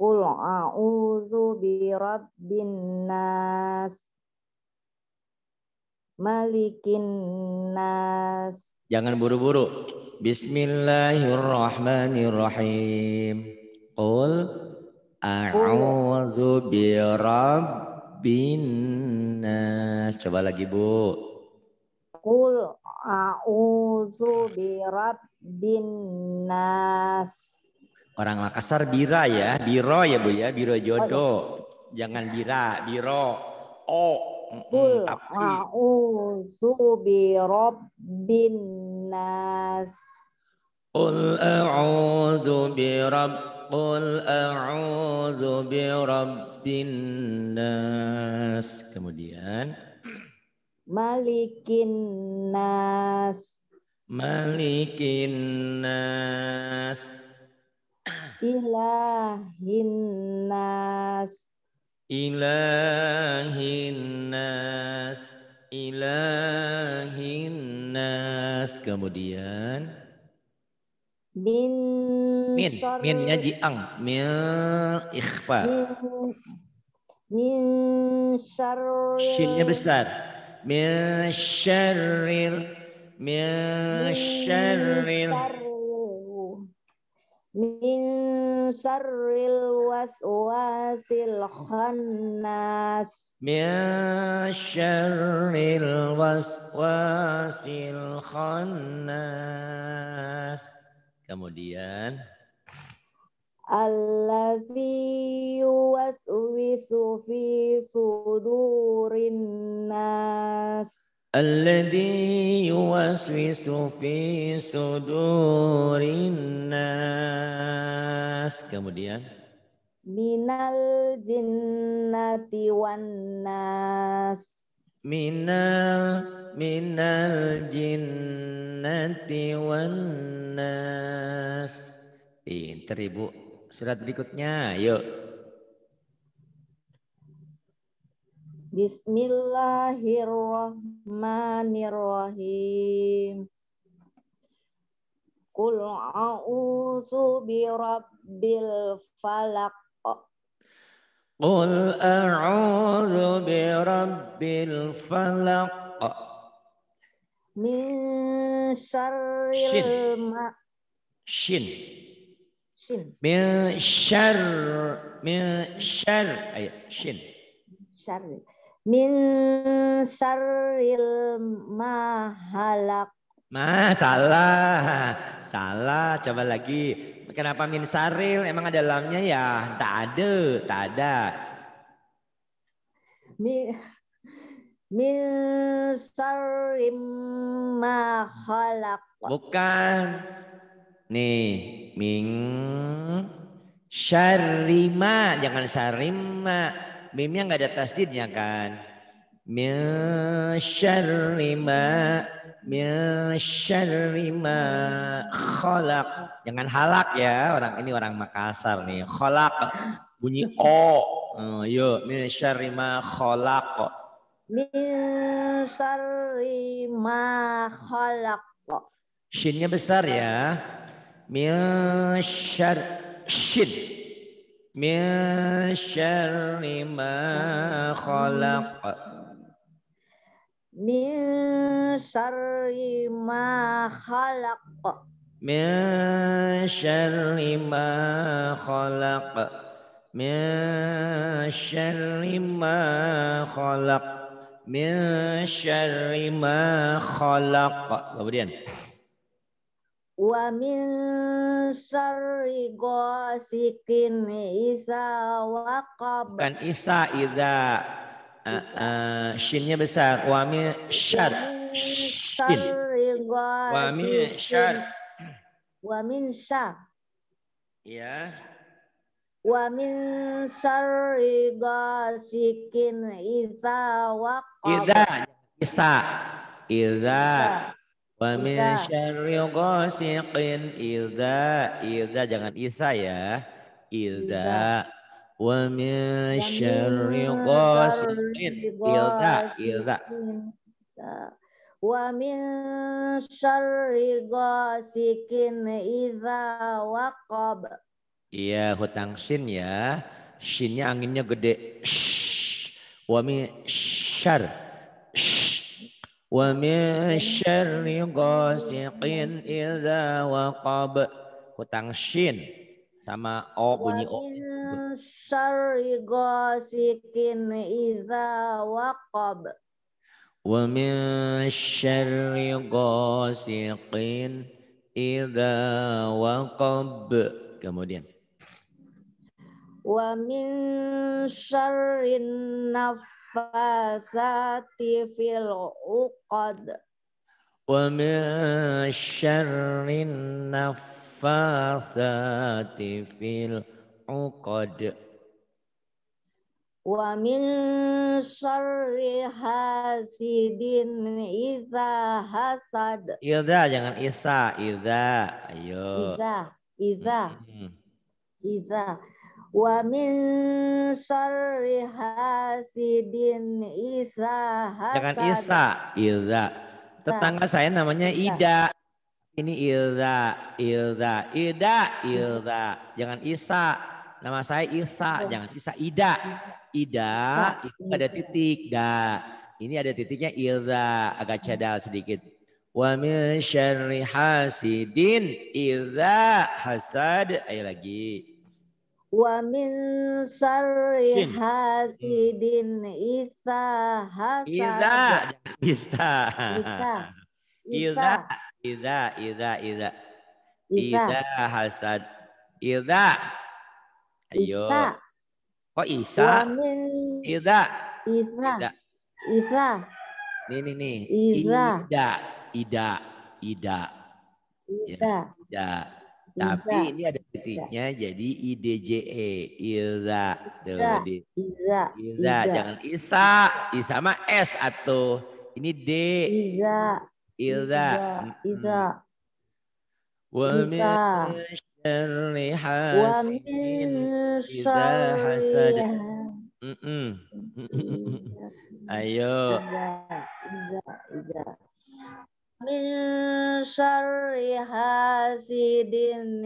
Kul a'udzu rabbin nas malikin nas Jangan buru-buru. Bismillahirrahmanirrahim. Qul a'udzu rabbin nas. Coba lagi, Bu. Kul a'udzu rabbin nas. Orang Makassar bira ya, biro ya Bu ya, biro jodoh. Jangan bira, biro. O. Mm, tapi. A'udzu bi rabbin nas. Qul a'udzu bi rabb Qul a'udzu bi rabbin nas. Kemudian Malikin nas. Malikin nas ilahin nas ilahin nas ilahin nas kemudian min min minnya ang min ikhfa min syarril shinnya besar min syarril min syarril min syarril waswasil khannas min syarril waswasil khannas kemudian allazi yuwaswisu fi sudurin nas الذي يوسوس في صدور الناس kemudian minal jinnati wan nas minal minal jinnati wan nas pinter ibu surat berikutnya yuk Bismillahirrahmanirrahim. Qul a'udzu birabbil falaq. Qul a'udzu birabbil falaq. Min syarril ma Shin. Shin. Min syarr min syarr ayat shin. Syarr min syarril mahalak. Ma, nah, salah. Salah, coba lagi. Kenapa min syarril? Emang ada lamnya ya? Tak ada, tak ada. Min, min syarril mahalak. Bukan. Nih, min syarima, jangan syarima mimnya nggak ada tasdidnya kan Masyarima Masyarima Kholak jangan halak ya orang ini orang Makassar nih Kholak bunyi o oh, yo Masyarima kok. ma khalaq min kok. shinnya besar ya Masyar shin min syarri ma khalaq min syarri ma khalaq min syarri ma khalaq min syarri ma khalaq min syarri kemudian wa min syarri ghasikin isa waqab bukan isa idza uh, eh, uh, eh, shinnya besar wa min syar shin wa min syar wa min syar ya wa min syarri ghasikin idza waqab idza isa idza min iya. syarri ghasiqin idza idza jangan isa ya. Idza iya. min syarri ghasiqin idza idza wa min syarri ghasiqin idza iya. waqab. Iya, hutang sin ya. Sinnya anginnya gede. Shh. Wa min syarri Wan syar'i gosikin ida wa kab hutang shin sama o bunyi o. Wan syar'i gosikin ida wa kab. Wan syar'i gosikin ida wa kab kemudian. Wan fasati fil uqad wa min nafasati fil uqad wa min syarri hasidin idza hasad idza jangan isa idza ayo idza idza mm-hmm. idza hmm wa min syarri hasidin isa jangan isa ida tetangga nah. saya namanya nah. ida ini ida ida ida ida jangan isa nama saya isa jangan isa ida ida nah, itu ada titik da ini ada titiknya ida agak cedal sedikit wa min syarri hasidin ida hasad ayo lagi wa min sarri hasidin idza hasad idza idza idza idza idza idza hasad idza ayo kok isa idza idza idza nih nih nih idza ida ida ida ya, ida tapi ini ada titiknya ya. jadi IDJE Ira Ira. Ira. jangan Isa Isa mah S atau ini D Ira. Ira Ira wa min syarri hasidin Ira hasad Ayo. Ira. Ira min syarri hasidin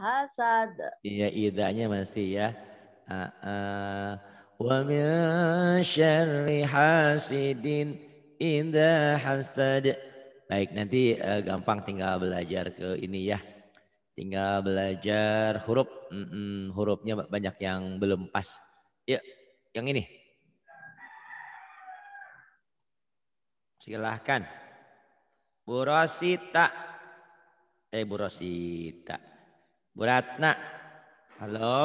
hasad. Iya, idanya masih ya. Uh, Wa min syarri hasidin idza hasad. Baik, nanti uh, gampang tinggal belajar ke ini ya. Tinggal belajar huruf. Mm -mm, hurufnya banyak yang belum pas. Ya, yang ini. Silahkan. Bu Eh Bu Buratna Halo.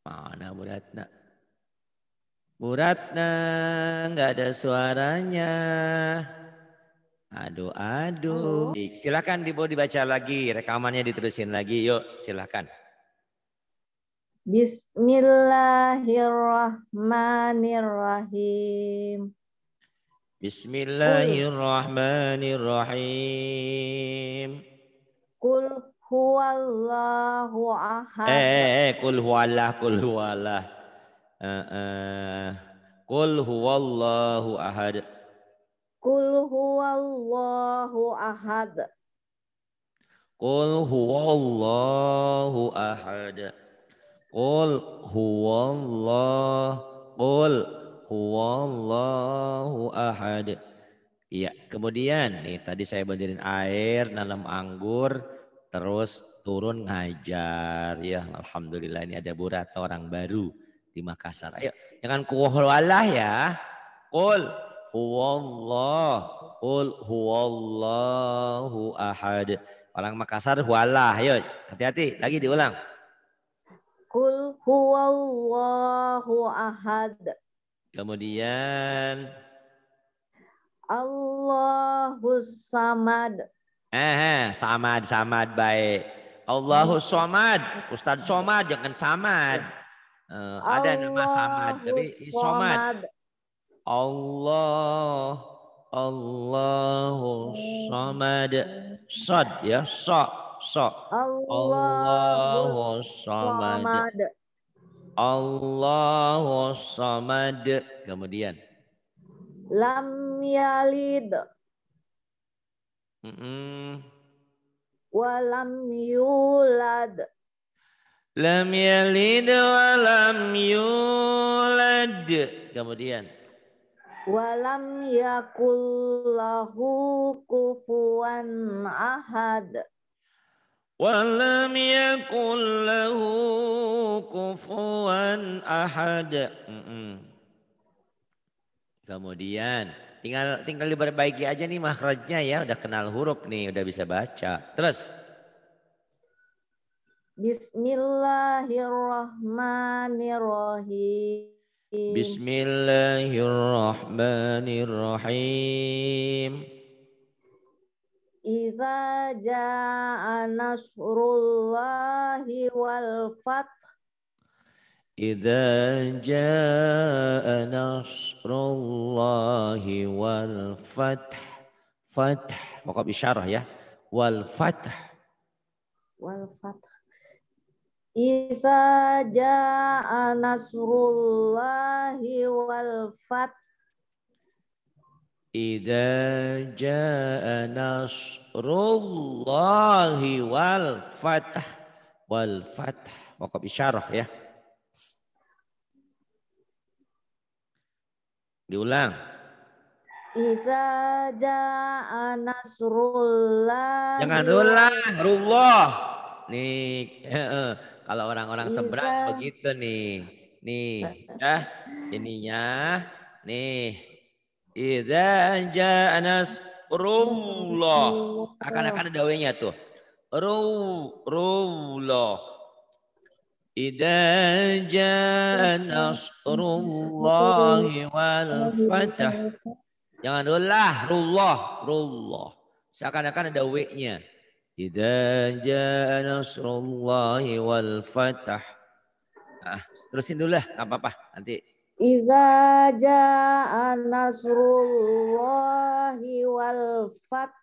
Mana Buratna Buratna Bu nggak ada suaranya. Aduh, aduh. Halo. Silakan dibawa dibaca lagi, rekamannya diterusin lagi. Yuk, silakan. Bismillahirrahmanirrahim. بسم الله الرحمن الرحيم قل هو الله أحد إيه قل هو الله قل هو الله آه، قل هو الله أحد قل هو الله أحد قل هو الله أحد قل هو الله قل huwallahu ahad. Iya, kemudian nih tadi saya banjirin air dalam anggur terus turun ngajar ya alhamdulillah ini ada burata orang baru di Makassar. Ayo jangan kuwallah ya. Qul huwallah qul huwallahu ahad. Orang Makassar huwalah. Ayo hati-hati lagi diulang. Kul, huwallahu ahad. Kemudian Allahus Samad. Eh, eh, Samad, Samad baik. Allahus iya. Somad, Ustaz Somad jangan Samad. Uh, ada nama Samad, tapi Somad. Allah, Allahus Samad. Sad ya, so, so. Allahus Samad. Allahu samad. Kemudian. Lam yalid. Mm -mm. Walam yulad. Lam yalid walam yulad. Kemudian. Walam yakullahu kufuan ahad. ولم يكن له كفوا أحد Kemudian tinggal tinggal diperbaiki aja nih makrajnya ya udah kenal huruf nih udah bisa baca. Terus Bismillahirrahmanirrahim. Bismillahirrahmanirrahim. إذا جاء نصر الله والفتح إذا جاء نصر الله والفتح فتح وقف إشارة يا والفتح والفتح إذا جاء نصر الله والفتح Ida jaa nasrullahi wal fath wal fath Wakaf isyarah ya. Diulang. Iza jaa nasrullah. Jangan rullah, rullah. Nih, kalau orang-orang seberang begitu nih. Nih, ya, ininya. Nih, Idza jaa nasrullah. Akan-akan ada wenya tuh. Ru rullah. Idza jaa nasrullah wal fatah Jangan rullah, rullah, rullah. Seakan-akan ada w-nya. Idza jaa wal fatah Ah, terusin dulu lah, apa-apa. Nanti Iza ja'a nasrullahi wal fath.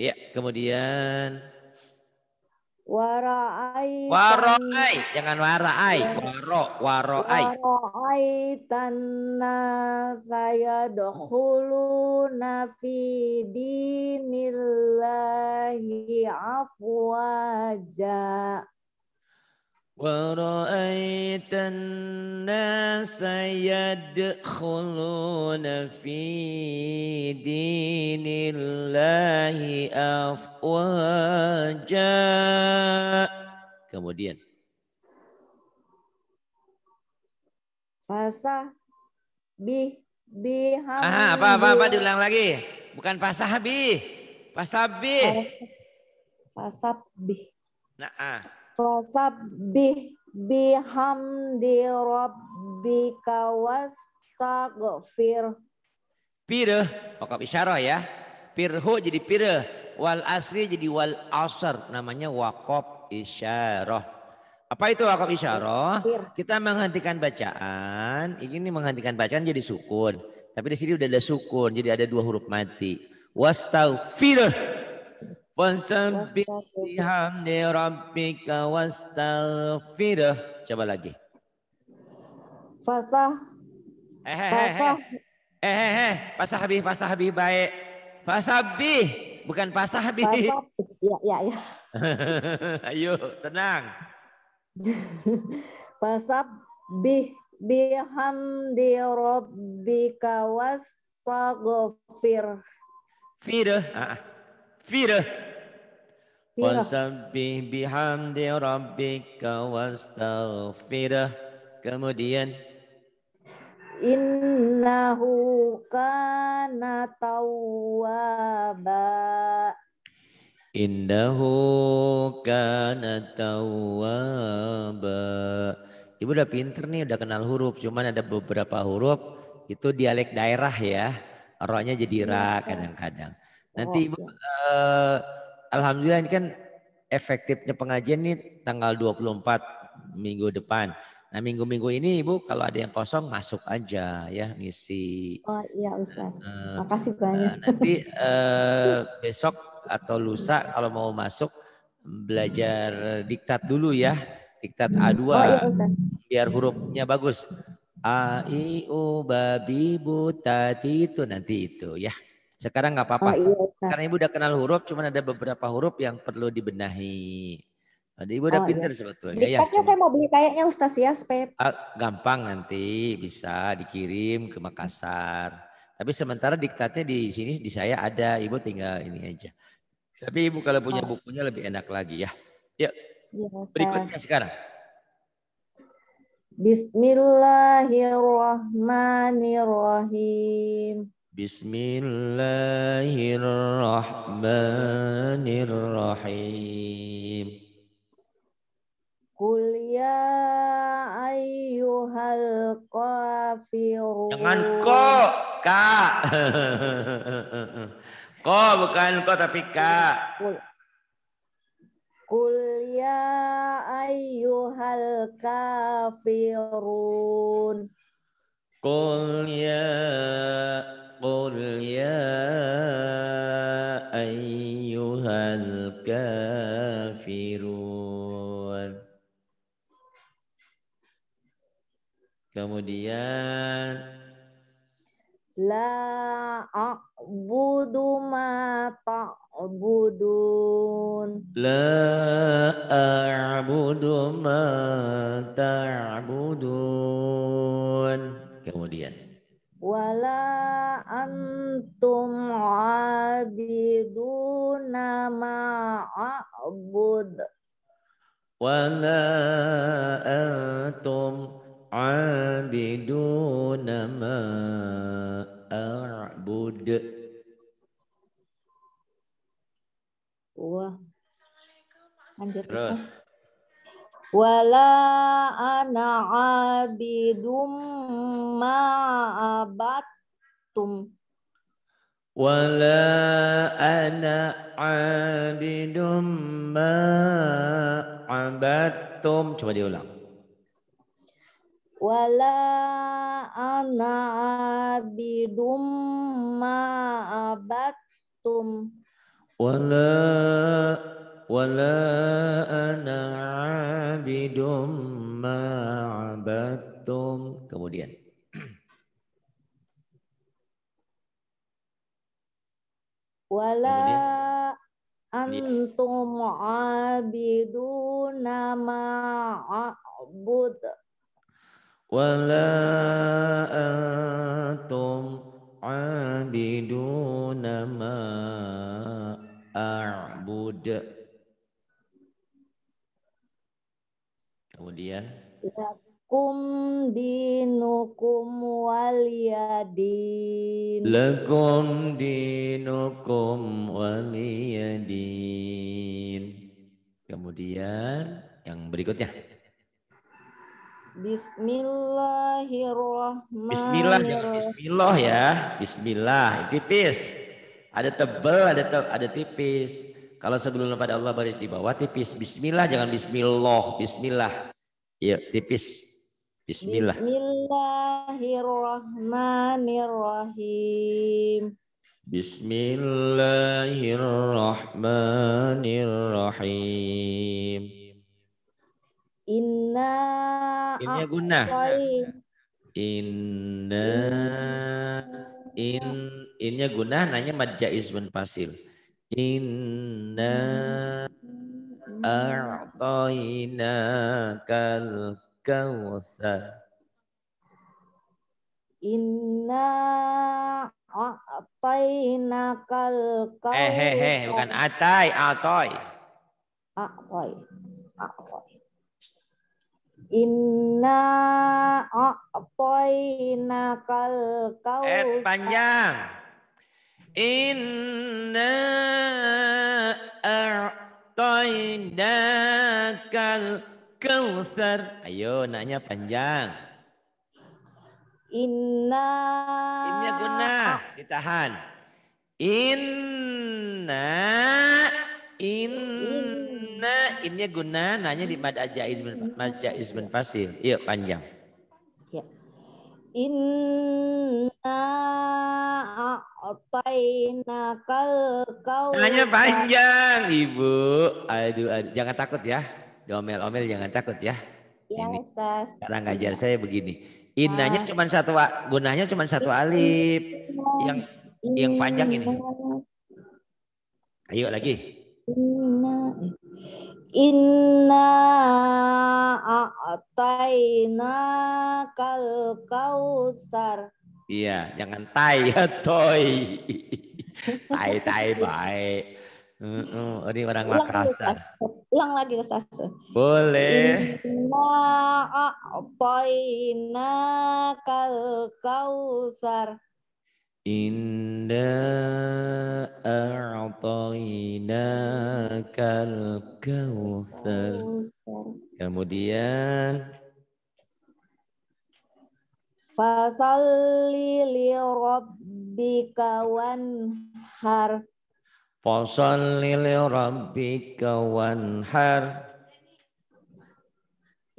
Ya, kemudian Waraai. Waraai, jangan waraai. Waro, waraai. Waraai tanna saya dokhuluna fi dinillahi afwaja. ورأيت الناس يدخلون في دين الله أفواجا kemudian fasa bi bi Aha, apa apa apa diulang lagi bukan pasah bi bi nah ah bi bihamdi rabbika wastaghfir. Pire, pokok isyarah ya. Pirhu jadi pire, wal asli jadi wal asr namanya wakop isyarah. Apa itu wakop isyarah? Kita menghentikan bacaan, ini menghentikan bacaan jadi sukun. Tapi di sini udah ada sukun, jadi ada dua huruf mati. Wastaghfir Fasabbih bihamdi rabbika wastaghfirah. Coba lagi. Fasah. Eh, eh, eh, eh, eh, pasah eh, eh. habih, baik. Fasabbih, bukan pasah habih. Ya, ya, ya. Ayo, tenang. bi bihamdi rabbika wastaghfir. Fir. Ah. ah. Fira. Wasabbih bihamdi rabbika wastaghfira Kemudian Innahu kana tawwaba. Innahu kana tawwaba. Ibu udah pinter nih, udah kenal huruf. Cuman ada beberapa huruf itu dialek daerah ya. Rohnya jadi ra iya, kadang-kadang. Nanti oh, Ibu, uh, Alhamdulillah ini kan efektifnya pengajian ini tanggal 24 minggu depan. Nah minggu-minggu ini Ibu kalau ada yang kosong masuk aja ya ngisi. Oh iya Ustaz, uh, makasih banyak. Uh, nanti uh, besok atau lusa kalau mau masuk belajar diktat dulu ya. Diktat A2 oh, iya, biar hurufnya bagus. A, I, U, Babi, Buta, itu nanti itu ya. Sekarang nggak apa-apa. Oh, iya, Karena ibu udah kenal huruf, cuman ada beberapa huruf yang perlu dibenahi. Jadi ibu udah oh, iya. pinter iya. sebetulnya. Ya, cuman... saya mau beli kayaknya Ustaz ya supaya ah, gampang nanti bisa dikirim ke Makassar. Tapi sementara diktatnya di sini di saya ada, ibu tinggal ini aja. Tapi ibu kalau punya oh. bukunya lebih enak lagi ya. Ya, Berikutnya sekarang. Bismillahirrahmanirrahim. Bismillahirrahmanirrahim. Kul ya, ya ayyuhal kafirun. Jangan ko, ka. ko bukan ko tapi ka. Kul, kul ya ayyuhal kafirun. Kul ya قل يا أيها الكافرون Kemudian لا أعبد ما تعبدون لا أعبد ما تعبدون Kemudian wala antum abiduna ma a'bud wala antum abiduna ma a'bud wah lanjut terus wala ana abidum ma abattum wala ana abidum ma abattum coba diulang wala ana abidum ma abattum wala ولا أنا عابد ما عبدتم kemudian wala antum abiduna ma a'bud wala antum abiduna ma a'bud kemudian Lakum dinukum waliyadin. Lakum dinukum waliyadin. Kemudian yang berikutnya. Bismillahirrahmanirrahim. Bismillah jangan ya, bismillah ya. Bismillah tipis. Ada tebel, ada te ada tipis. Kalau sebelum pada Allah baris di bawah tipis. Bismillah jangan bismillah, bismillah. Iya, tipis. Bismillah. Bismillahirrahmanirrahim. Bismillahirrahmanirrahim. Inna Ini guna. Inna in innya guna nanya mad jaiz pasil. fasil. Inna أعطيناك الكوثر Inna a'tayna kal Eh heh heh bukan atai a'toy. A'toy. A'toy. Inna a'tayna kal kau. Eh panjang. Inna a'tayna a'tainakal kautsar. Ayo, nanya panjang. Inna. Innya guna, ditahan. Inna. Inna. Innya guna, nanya di mad ajaiz bin, mad ajaiz bin pasir. Yuk, panjang. Inna a'tainakal kau. Hanya panjang, Ibu. Aduh, aduh, jangan takut ya. Omel omel jangan takut ya. Ya, Ini. Ustaz. Cara ngajar saya begini. Innanya cuma satu, gunanya cuma satu alif. Yang yang panjang ini. Ayo lagi. Inna. Inna a'tayna kal kausar. Iya, jangan tai ya toy. tai tai baik. Uh, uh, ini orang ulang makrasa. Lagi, ulang lagi Ustaz. Boleh. Inna a'tayna kal kausar. Kemudian Fasalli li rabbika wanhar. Fasalli li rabbika wanhar.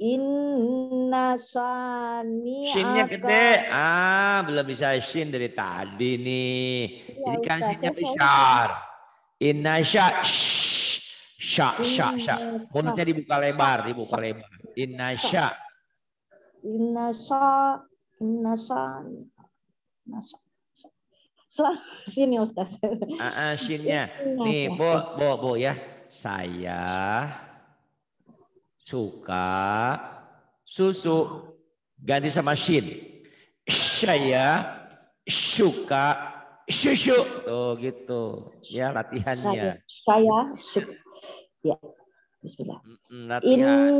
Inna sani Shinnya gede. Ah, belum bisa shin dari tadi nih. Ya, Ini kan shinnya besar. Inna sya sya sya sya. Mulutnya dibuka lebar, dibuka lebar. Inna sya. Inna sya inna sani. Inna sya selalu sini Ustaz. Ah, uh, ah, sinnya. Nih, Bu, Bu, Bu ya. Saya suka susu ganti sama shin. Saya suka susu. Tuh gitu. Ya latihannya. Saya, saya suka. Ya. Bismillah. Latihan.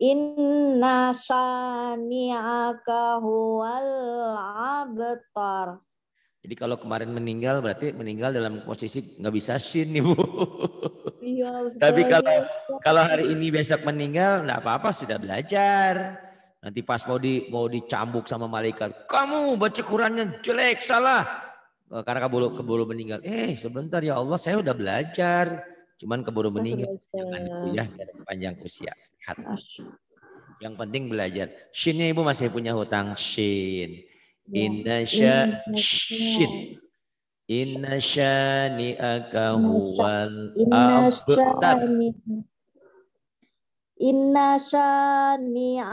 In, inna sani'aka huwal abtar. Jadi kalau kemarin meninggal berarti meninggal dalam posisi nggak bisa sin nih bu. Iya. Tapi kalau kalau hari ini besok meninggal nggak apa-apa sudah belajar. Nanti pas mau di mau dicambuk sama malaikat, kamu baca Qurannya jelek salah. Eh, karena keburu keburu meninggal. Eh sebentar ya Allah saya udah belajar. Cuman keburu meninggal. Jangan ya panjang usia. Sehat. Yang penting belajar. Shinnya ibu masih punya hutang shin. Inna syashid inna Inna akahu huwal abtar. Inna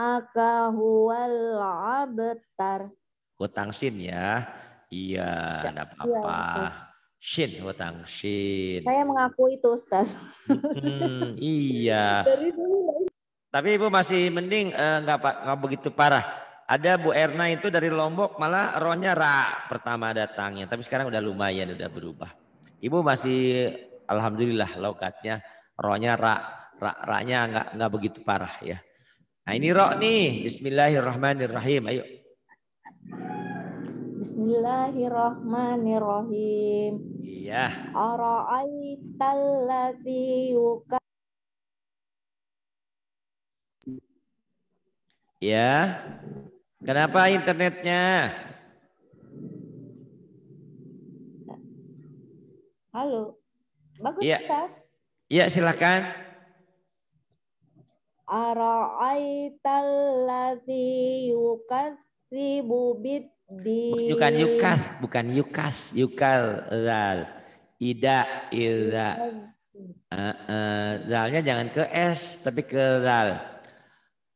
akahu huwal abtar. Hutang sin ya. Iya, tidak iya, apa-apa. shin, hutang shin. Saya mengaku itu, Ustaz. Hmm, iya. Tapi Ibu masih mending eh, nggak uh, nggak begitu parah ada Bu Erna itu dari Lombok malah rohnya ra pertama datangnya. Tapi sekarang udah lumayan, udah berubah. Ibu masih alhamdulillah lokatnya rohnya ra. ra Ra-nya nggak nggak begitu parah ya. Nah ini roh nih. Bismillahirrahmanirrahim. Ayo. Bismillahirrahmanirrahim. Iya. Ara'aital ladzi Ya. Iya. Kenapa internetnya? Halo. Bagus, ya. Tas. Iya, silakan. Ara'aital ladzi yukadzibu bid di... Bukan yukas, bukan yukas, yukal zal. Ida, ila. Uh, uh, zalnya jangan ke S, tapi ke zal.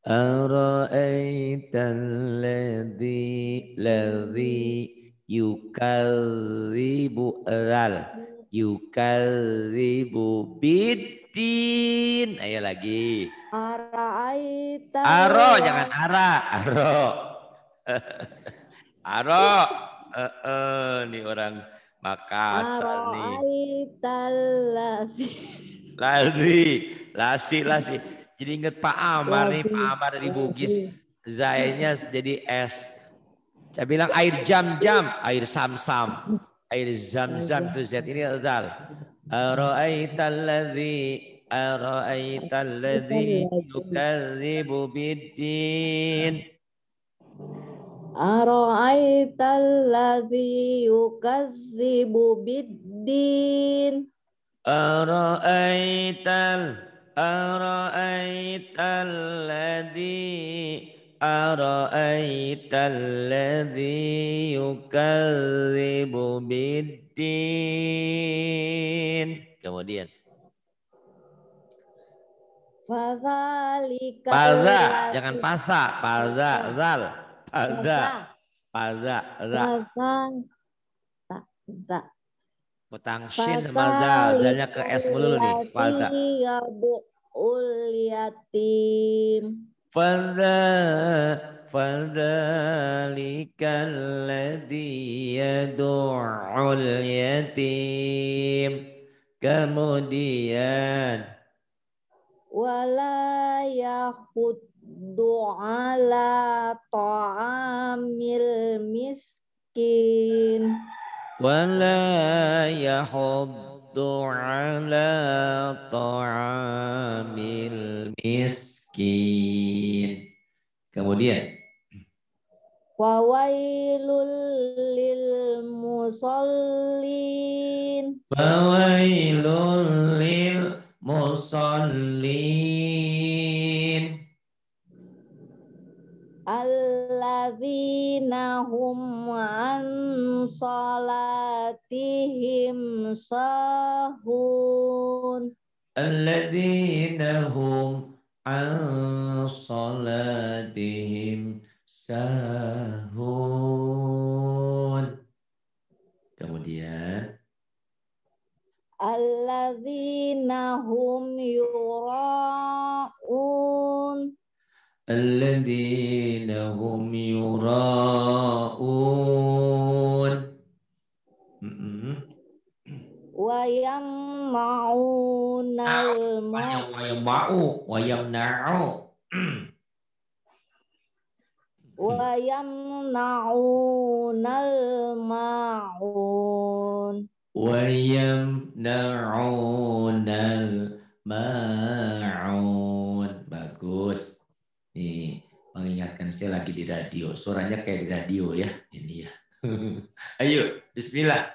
أرأيت الذي الذي يكذب ral yukazibu bidin ayo lagi araaitan aro jangan ara aro aro eh -e, nih orang Makassar nih lazi lazi lasi lasi jadi inget Pak Amar nih, Pak Amar dari Bugis. Zainya jadi S. Saya bilang air jam-jam, air sam-sam. Air zam-zam itu zat Ini adal. Ara'aita alladhi Ara'aita alladhi yukadzibu biddin. din Ara'aita alladhi yukadzibu bid Ara'aita alladhi أرأيت الذي أرأيت الذي يكذب kemudian Pada, jangan pasa, pada, zal, pada, pada, Pada, utang shin sama dal. Dalnya ke S dulu nih. Falda. Ya, Ulyatim. Falda. فذلك الذي يدع yatim kemudian wala yahuddu ala ta'amil miskin ولا يحض ala ta'amil miskin. kemudian Wawailul lil musallin. Wawailul lil musallin alladzina hum an salatihim sahun alladzina hum an salatihim sahun kemudian alladzina hum yura'un الذين هم يراءون ويمنعون ويمنعوا ويمنعوا ويمنعون الماعون ويمنعون الماعون bagus Nih, mengingatkan saya lagi di radio. Suaranya kayak di radio ya, ini ya. Ayo, bismillah.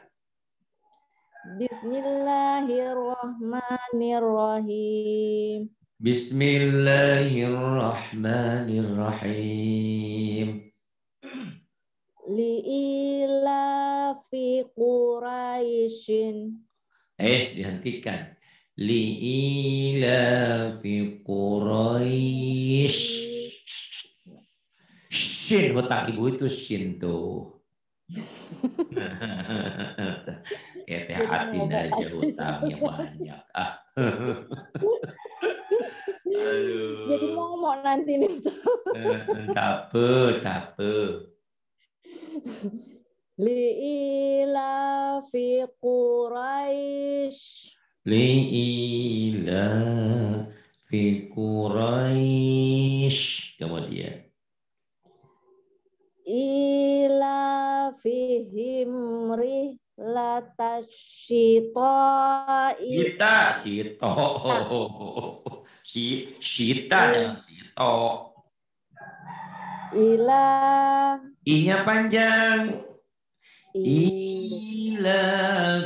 Bismillahirrahmanirrahim. Bismillahirrahmanirrahim. fi Quraisyin. Eh, dihentikan. fi Quraisy. Shin hutang ibu itu Shinto. Kete hati aja hutang yang banyak. Ah. Aduh. Jadi mau nanti nih. Tapi tapi. Li'ila fi Quraisy. Li'ila fi Quraisy. Kemudian ila fihim rihlatasyitai kita, sito. Si, sita yang sito. Ila. Inya panjang. Ila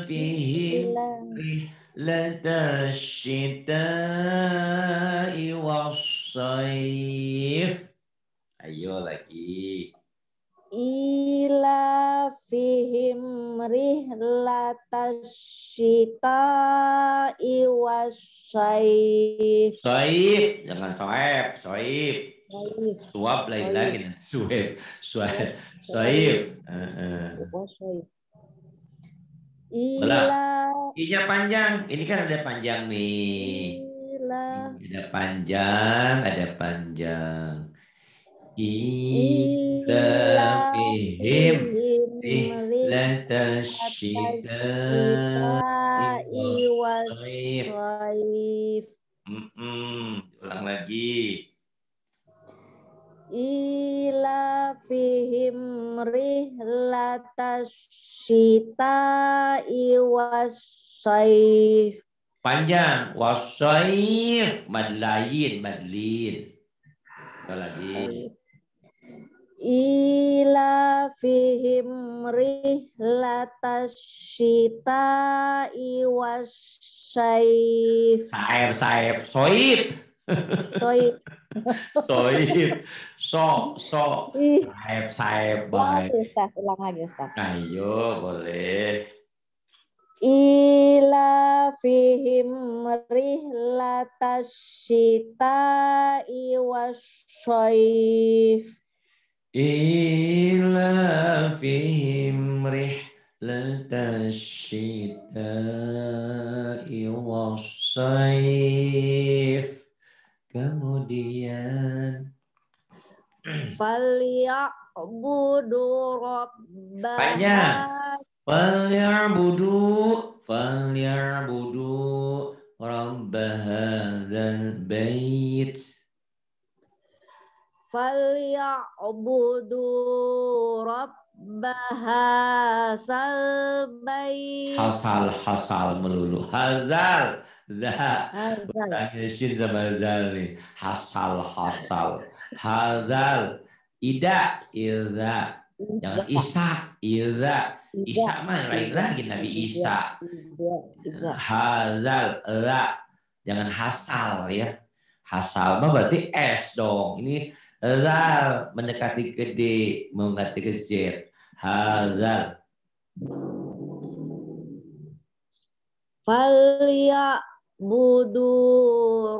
fihim rihlatasyitai wassayif. Ayo lagi ila fihim rihlatasyita iwasaif. saif jangan soif, soif. Suap lain lagi suap, suap, suif, Ila. Inya panjang, ini kan ada panjang nih. Ada panjang, ada panjang. إلا فيهم رحلة الشتاء والصيف ulang lagi ila fihim rihlatas syita iwasaif panjang wasaif madlayin madlin lagi ila fihim rihlatasyita iwasaif. saib saib soib. Soib. soib. So, so. saib saib oh, baik. Ustaz, ulang lagi Ustaz. Ayo, nah, iya, boleh. Ila fihim rihlatasyita iwasaif. إيلافهم رحلة الشتاء والصيف kemudian Falyabudu Rabbana Banyak Falyabudu Falyabudu dan bait falyabudu rabbahasal bait hasal hasal melulu hazal za shin sama zal nih hasal hasal hazal ida ida jangan isa ida isa mah lain lagi nabi isa hazal la jangan hasal ya hasal mah berarti s dong ini Zal mendekati gede, mengganti kecil halal Hazal. Falya budu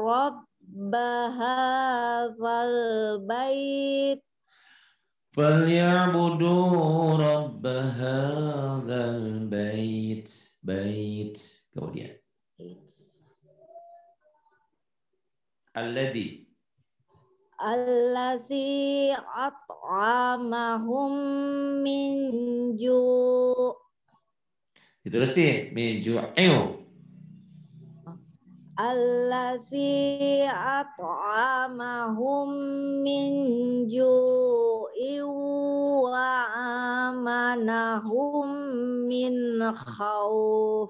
rabbahadzal bait. falia budu rabbahadzal bait. Bait. Kemudian. Alladhi allazi at'amahum min ju' itu nih min ju'il. Allazi at'amahum min ju'in wa amanahum min khawf.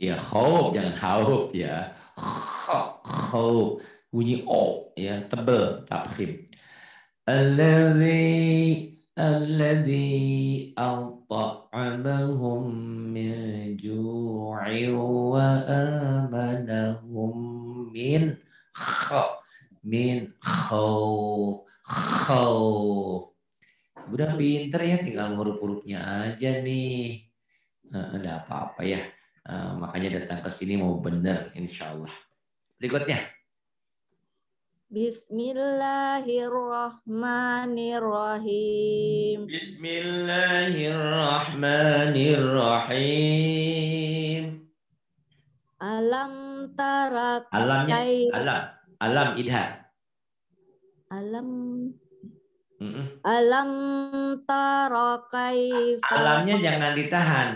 Ya khawf, jangan khawf ya. khauf bunyi o ya tebel tafkhim alladzi alladzi at'amahum min ju'in wa amanahum min khaw min khaw khaw udah pinter ya tinggal huruf-hurufnya aja nih nah, ada apa-apa ya nah, makanya datang ke sini mau bener insyaallah berikutnya Bismillahirrahmanirrahim. Bismillahirrahmanirrahim. Alam tara Alamnya alam alam ilha. Alam Alam taro Alamnya jangan ditahan.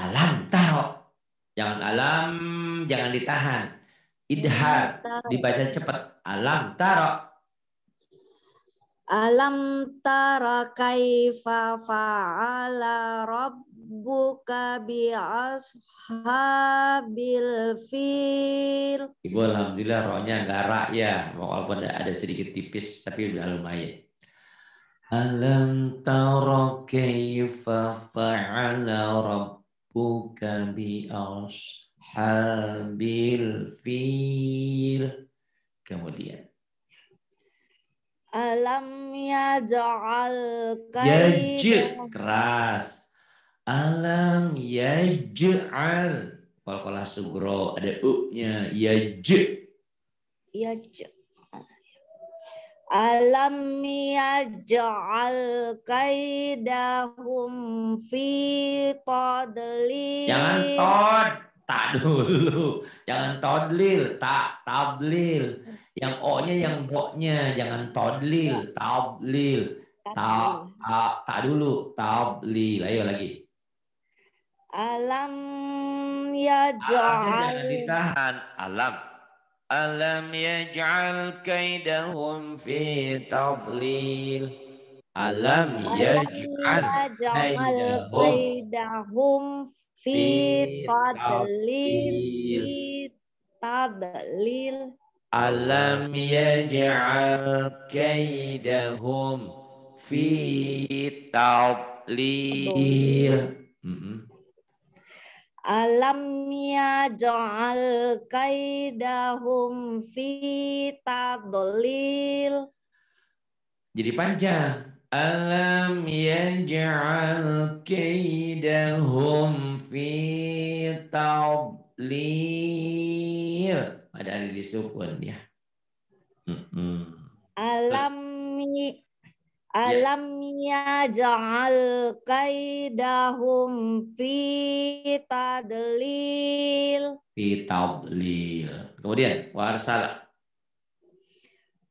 Alam taro. Jangan alam, jangan ditahan. Idhar dibaca cepat. Alam taro. Alam tara kaifa fa'ala rabbuka bi ashabil fil. Ibu alhamdulillah rohnya garak ya, walaupun ada sedikit tipis tapi udah lumayan. Alam tara kaifa fa'ala rabbuka bi ashabil fil. Kemudian. Alam ya jual Yaj keras. Alam yaj'al. Kolkolah sugro ada u-nya yaj. Yaj. Alam yaj'al kaidahum fi tadli Jangan tod, tak dulu. Jangan todlil, tak tadlil. Yang O-nya yang bo-nya, jangan todlil, ya. taoblil, Ta, ta, ta dulu, taoblil, Ayo lagi. Alam ya Jangan ditahan. Alam. Alam yaj'al kaidahum fi tadlil. Alam yaj'al ya kaidahum fi tadlil. Fi tadlil. Alam yaj'al kaidahum fi tadlil. Mm-hmm. Alam yaj'al kaidahum fi tadlil. Jadi panjang. Alam yaj'al kaidahum fi tadlil pada hari sukun ya. Alami Alam ya ja'al kaidahum fi tadlil. Fi tadlil. Kemudian, warsal.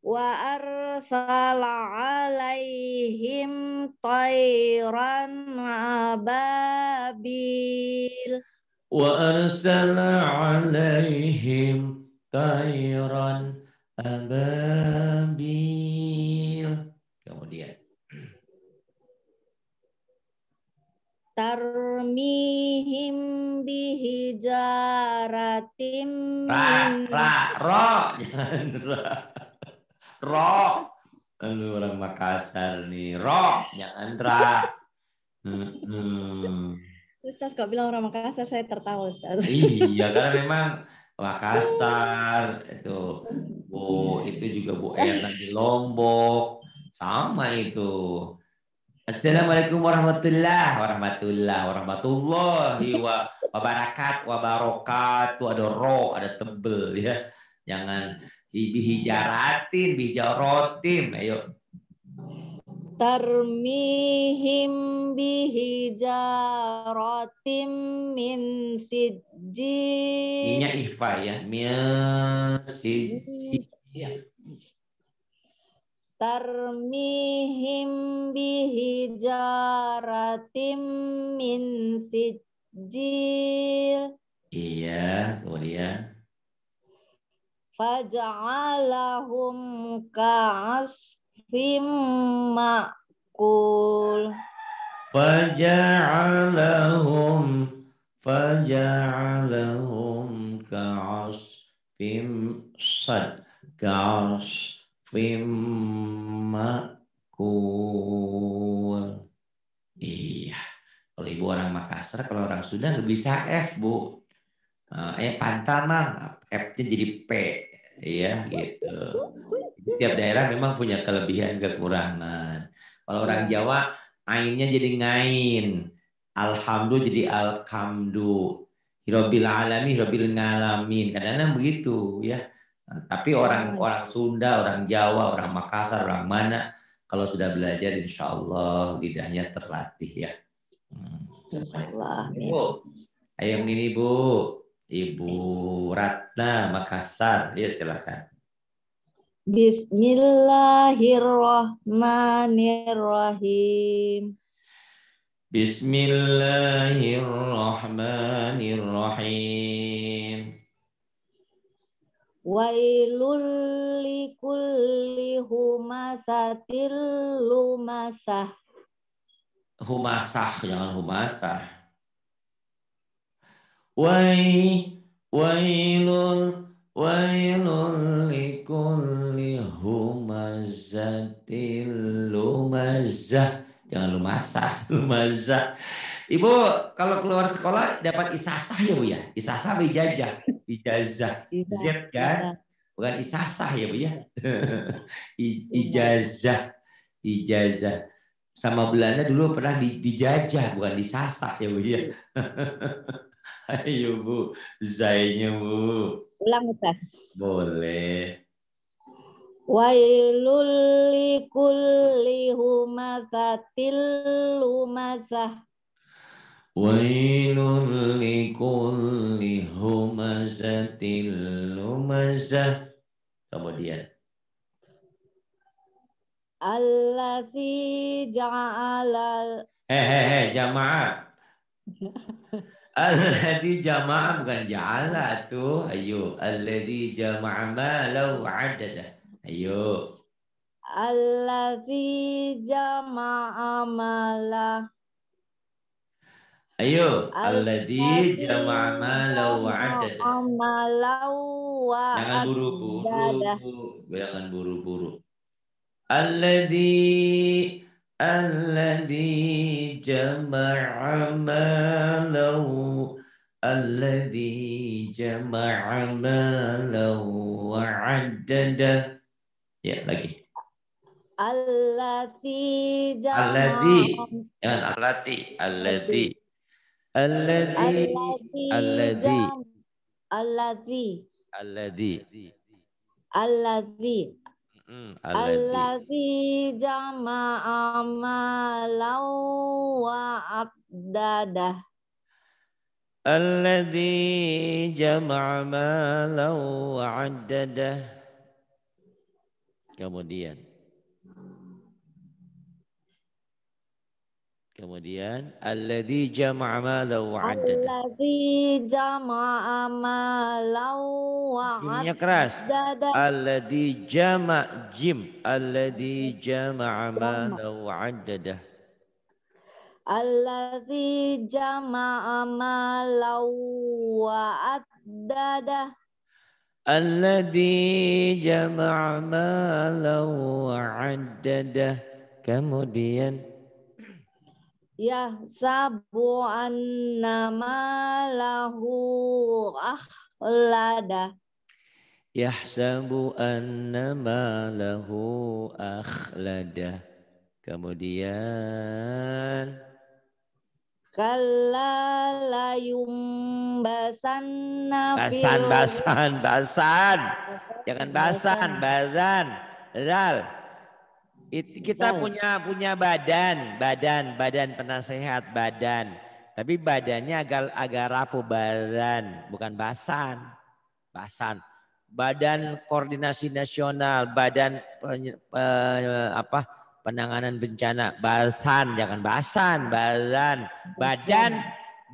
Wa arsal alaihim tairan ababil. Wa arsal alaihim khairan ababil. Kemudian. Tarmihim bihijaratim. Ra, ra, ro. ra. Ro. Lu orang Makassar nih. Ro. Jangan ra. Ustaz kok bilang orang Makassar, saya tertawa Ustaz. Iya, karena memang Makassar, itu Bu itu juga Bu Erna di Lombok, sama itu. Assalamualaikum warahmatullah warahmatullah warahmatullahi wa wabarakat ada ro ada tebel ya jangan bihijaratin bihijaratin ayo tarmihim bihijaratim min sidji. Minya ifa ya, min sijjin. Ya. Tarmihim bihijaratim min sidji. Iya, kemudian. Faj'alahum ka'asf رغيف faja'alahum faja'alahum ka'as fim sad ka'as مأكول Iya, kalau ibu orang Makassar, kalau orang Sunda nggak bisa F, Bu. Eh, eh pantanan F-nya jadi P, iya gitu. Setiap daerah memang punya kelebihan kekurangan. Kalau orang iya. Jawa, ainnya jadi ngain. Alhamdulillah jadi alhamdu. Hirobil alami, hirobil ngalamin. Kadang-kadang begitu ya. Tapi orang-orang iya. Sunda, orang Jawa, orang Makassar, orang mana, kalau sudah belajar, insya Allah lidahnya terlatih ya. Hmm. Bu, ayam ini Bu, Ibu Ratna Makassar, ya silakan. Bismillahirrahmanirrahim. Bismillahirrahmanirrahim. Wailul likulli humasatil lumasah. Humasah, jangan humasah. Wai, wailul ويل likulli humazatil lumazah. jangan lumasah lumazah ibu kalau keluar sekolah dapat isasah ya bu ya isasah ijazah ijazah z kan iya. bukan isasah ya bu ya iya. ijazah ijazah sama Belanda dulu pernah dijajah bukan disasah ya bu ya ayo bu zainya bu Ulang Ustaz. Boleh. Wailul likulli humazatil lumazah. Wailul likulli humazatil lumazah. Kemudian. Allazi ja'ala Eh, eh, eh, jamaah. Alladhi jama'a bukan ja'ala tuh. Ayo. Alladhi jama'a malau adada. Ayo. Alladhi jama'a mala. Ayo. Alladhi jama'a malau adada. Malau wa Jangan buru-buru. Jangan buru-buru. Alladhi الذي جمع ماله الذي جمع ماله وعدده ya lagi الذي جمع الذي jangan الذي الذي الذي الذي الذي الذي الذي Alladhi jama'a malau wa abdadah. Alladhi jama'a malau wa addadah. Kemudian. Kemudian alladzi jama'a malahu wa 'addada. Alladzi jama'a malahu wa 'addada. Jimnya keras. Alladzi jama' jim. Alladzi jama'a malahu wa 'addada. Alladzi jama'a malahu wa 'addada. Alladzi jama'a malahu wa 'addada. Kemudian Ya an nama lahu akhlada yahsabu nama lahu akhlada kemudian Kalla layum basanna Basan, basan, basan. Jangan basan, basan. Zal. It, kita oh. punya punya badan, badan, badan penasehat, badan. Tapi badannya agak agak rapuh badan, bukan basan. Basan. Badan Koordinasi Nasional, Badan eh, apa Penanganan Bencana, Basan, jangan Basan, Badan, Badan,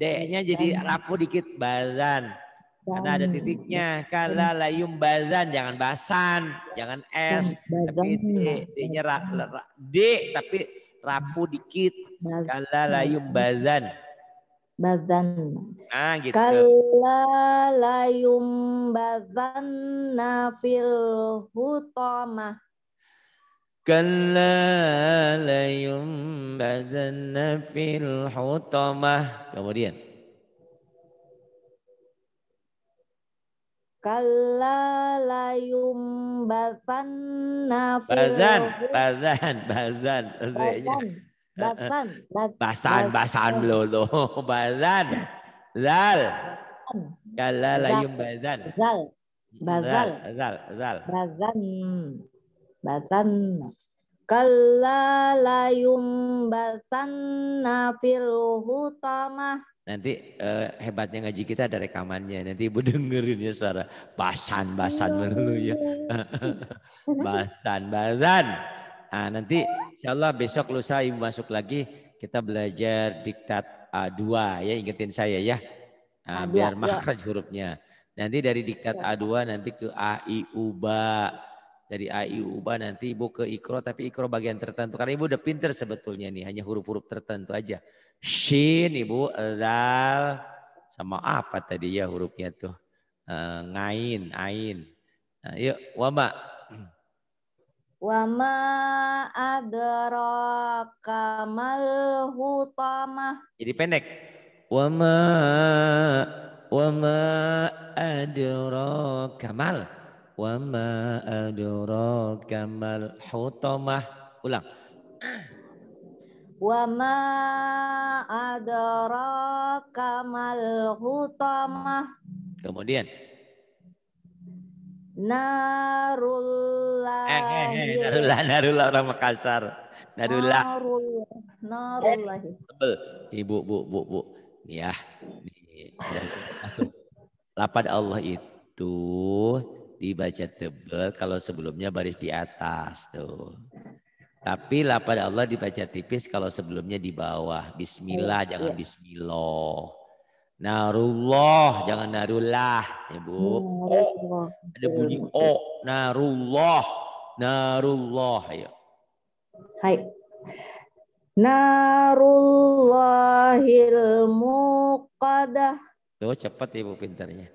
D-nya jadi rapuh dikit, Badan. Karena ada titiknya. Iya. Kala layum bazan, jangan basan, jangan iya, es. Tapi D, D-nya D, tapi rapu dikit. Kala layum bazan. Bazan. Ah, gitu. Kala layum bazan nafil hutama, Kala layum bazan nafil hutama Kemudian. Kalla layum bathanna Bazan, bazan, bazan. Bazan, bazan. Basan, basan melulu. Bazan. Zal. Kalla layum bazan. Zal. Bazal. Zal, zal. Bazan. Bazan. Kalla fil hutamah. Nanti uh, hebatnya ngaji kita ada rekamannya. Nanti ibu dengerin ya suara basan basan iya. melulu ya. basan basan. Nah, nanti insya Allah besok lusa ibu masuk lagi kita belajar diktat A2 ya ingetin saya ya. Nah, biar iya. makhraj hurufnya. Nanti dari diktat A2 iya. nanti ke A I U ba dari A, ubah nanti ibu ke ikro tapi ikro bagian tertentu. Karena ibu udah pinter sebetulnya nih hanya huruf-huruf tertentu aja. Shin ibu, dal sama apa tadi ya hurufnya tuh. E, ngain, ain. Nah, yuk, wama. Wama adro kamal hutamah. Jadi pendek. Wama wama adro kamal Wa ma adraka mal hutamah. Ulang. Wa ma adraka mal hutamah. Kemudian Narullah. Eh, eh, eh, narullah, narullah orang Makassar. Narullah. Narullah. Narullah. Ibu, bu, bu, bu. Ya. Ah. Lapan Allah itu dibaca tebel kalau sebelumnya baris di atas tuh. Tapi pada Allah dibaca tipis kalau sebelumnya di bawah. Bismillah iya, jangan iya. bismillah. Narullah jangan ya, oh, narullah ibu, Oh, ada bunyi o iya, narullah narullah ya. Hai. Narullahil muqaddah. Tuh cepat Ibu pintarnya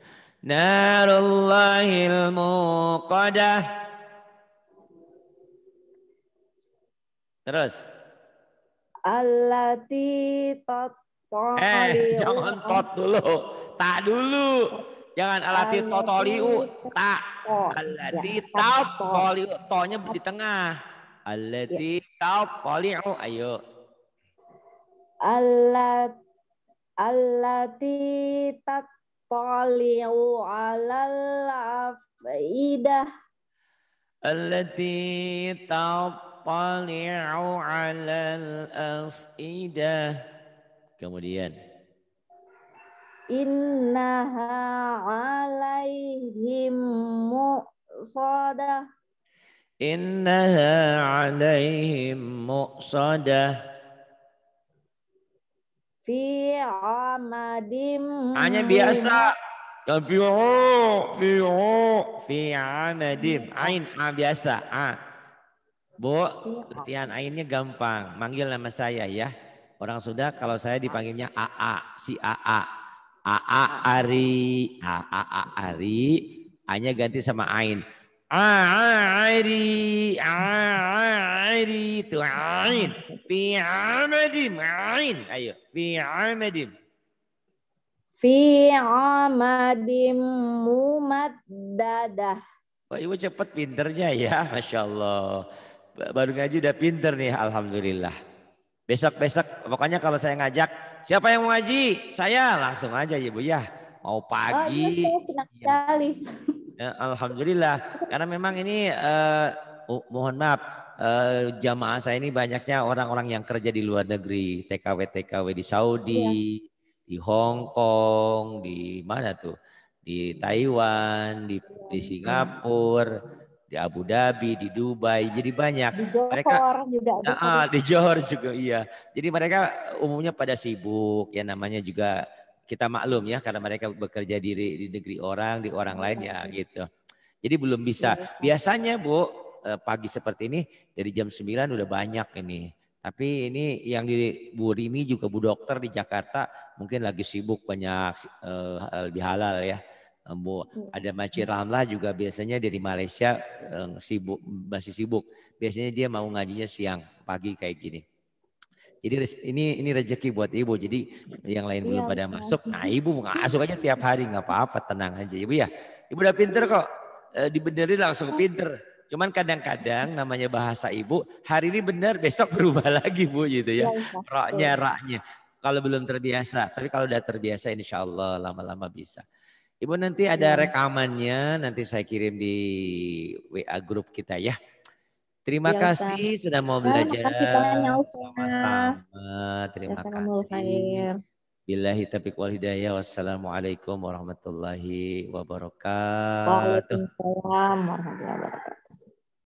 narullahil muqadah terus allati tot Eh, jangan tot dulu. Tak dulu. Jangan alati totoliu. Tak. Alati ya, totoliu. Tonya di tengah. Alati ya. totoliu. Ayo. Alat alati tat طَلِعُوا عَلَى الْأَفْئِدَةِ الَّتِي تَطَّلِعُ عَلَى الْأَفْئِدَةِ Kemudian إِنَّهَا عَلَيْهِمْ مُؤْصَدَةِ إِنَّهَا عَلَيْهِمْ مُؤْصَدَةِ Fi amadim. Hanya biasa. fi ho Fi amadim Ain, ah, ah. a biasa. A. Bu, latihan ainnya gampang. Manggil nama saya ya. Orang sudah kalau saya dipanggilnya AA, si AA. AA Ari, AA Ari, hanya ganti sama Ain. A'ari, a'ari itu ain. Fi amadim, ain. Ayo, fi amadim. Fi amadim mumaddadah. Wah, ibu cepat pinternya ya, Masya Allah. Baru ngaji udah pinter nih, Alhamdulillah. Besok-besok, pokoknya kalau saya ngajak, siapa yang mau ngaji? Saya langsung aja ibu ya. Mau pagi. Oh, iya, senang sekali. Ya, Alhamdulillah. Karena memang ini uh, mohon maaf uh, jamaah saya ini banyaknya orang-orang yang kerja di luar negeri, TKW-TKW di Saudi, ya. di Hong Kong, di mana tuh? Di Taiwan, di, di iya. Singapura di Abu Dhabi, di Dubai, jadi banyak. Di Johor mereka, juga. Nah, di Johor juga iya. Jadi mereka umumnya pada sibuk, ya namanya juga kita maklum ya karena mereka bekerja di, di negeri orang, di orang lain ya gitu. Jadi belum bisa. Iya. Biasanya Bu eh, pagi seperti ini dari jam 9 udah banyak ini. Tapi ini yang di Bu Rini juga Bu Dokter di Jakarta mungkin lagi sibuk banyak uh, lebih halal ya. Eh, Bu iya. ada Maci Ramlah juga biasanya dari Malaysia uh, sibuk masih sibuk. Biasanya dia mau ngajinya siang, pagi kayak gini. Jadi ini ini rezeki buat ibu. Jadi yang lain iya, belum pada masuk, nah ibu masuk aja tiap hari nggak apa-apa, tenang aja ibu ya. Ibu udah pinter kok, e, dibenerin langsung pinter. Cuman kadang-kadang namanya bahasa ibu hari ini benar besok berubah lagi bu gitu ya. Iya, iya, roknya raknya. Kalau belum terbiasa, tapi kalau udah terbiasa insya Allah lama-lama bisa. Ibu nanti ada iya. rekamannya, nanti saya kirim di WA grup kita ya. Terima ya, kasih Ustaz. sudah mau belajar. Ya, Sama-sama. Terima kasih. Bilahi taufiq wal hidayah. Wassalamualaikum warahmatullahi wabarakatuh. Waalaikumsalam warahmatullahi wabarakatuh.